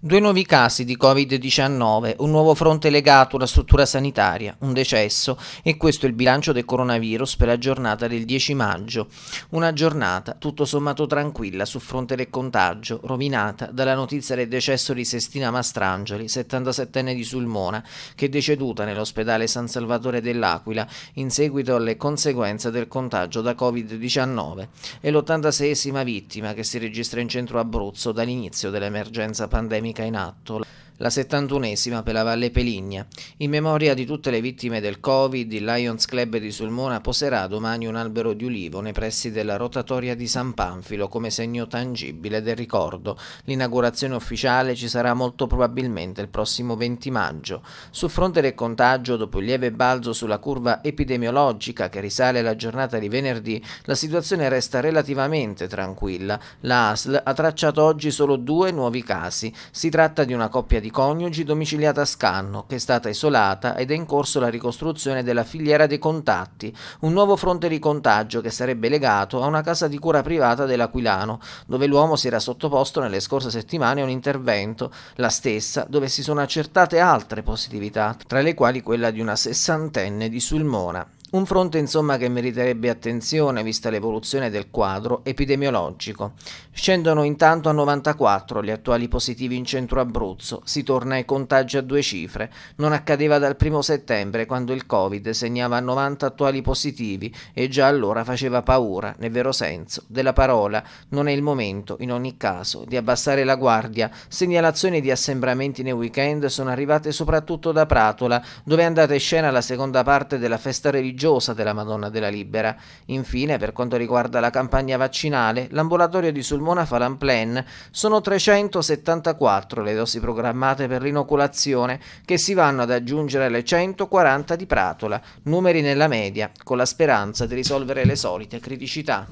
Due nuovi casi di Covid-19, un nuovo fronte legato alla struttura sanitaria, un decesso e questo è il bilancio del coronavirus per la giornata del 10 maggio. Una giornata tutto sommato tranquilla sul fronte del contagio, rovinata dalla notizia del decesso di Sestina Mastrangeli, 77enne di Sulmona, che è deceduta nell'ospedale San Salvatore dell'Aquila in seguito alle conseguenze del contagio da Covid-19 e l'86esima vittima che si registra in centro Abruzzo dall'inizio dell'emergenza pandemica tecnica in atto la 71esima per la Valle Peligna, in memoria di tutte le vittime del Covid, il Lions Club di Sulmona poserà domani un albero di ulivo nei pressi della rotatoria di San Panfilo come segno tangibile del ricordo. L'inaugurazione ufficiale ci sarà molto probabilmente il prossimo 20 maggio. Sul fronte del contagio, dopo il lieve balzo sulla curva epidemiologica che risale alla giornata di venerdì, la situazione resta relativamente tranquilla. La ASL ha tracciato oggi solo due nuovi casi. Si tratta di una coppia di di coniugi domiciliata a Scanno, che è stata isolata ed è in corso la ricostruzione della filiera dei contatti, un nuovo fronte di contagio che sarebbe legato a una casa di cura privata dell'Aquilano, dove l'uomo si era sottoposto nelle scorse settimane a un intervento, la stessa dove si sono accertate altre positività, tra le quali quella di una sessantenne di Sulmona. Un fronte insomma che meriterebbe attenzione vista l'evoluzione del quadro epidemiologico. Scendono intanto a 94 gli attuali positivi in centro Abruzzo, si torna ai contagi a due cifre, non accadeva dal 1 settembre quando il Covid segnava 90 attuali positivi e già allora faceva paura, nel vero senso, della parola. Non è il momento, in ogni caso, di abbassare la guardia. Segnalazioni di assembramenti nei weekend sono arrivate soprattutto da Pratola, dove è andata in scena la seconda parte della festa religiosa religiosa della Madonna della Libera. Infine, per quanto riguarda la campagna vaccinale, l'ambulatorio di Sulmona fa sono 374 le dosi programmate per l'inoculazione che si vanno ad aggiungere alle 140 di Pratola, numeri nella media, con la speranza di risolvere le solite criticità.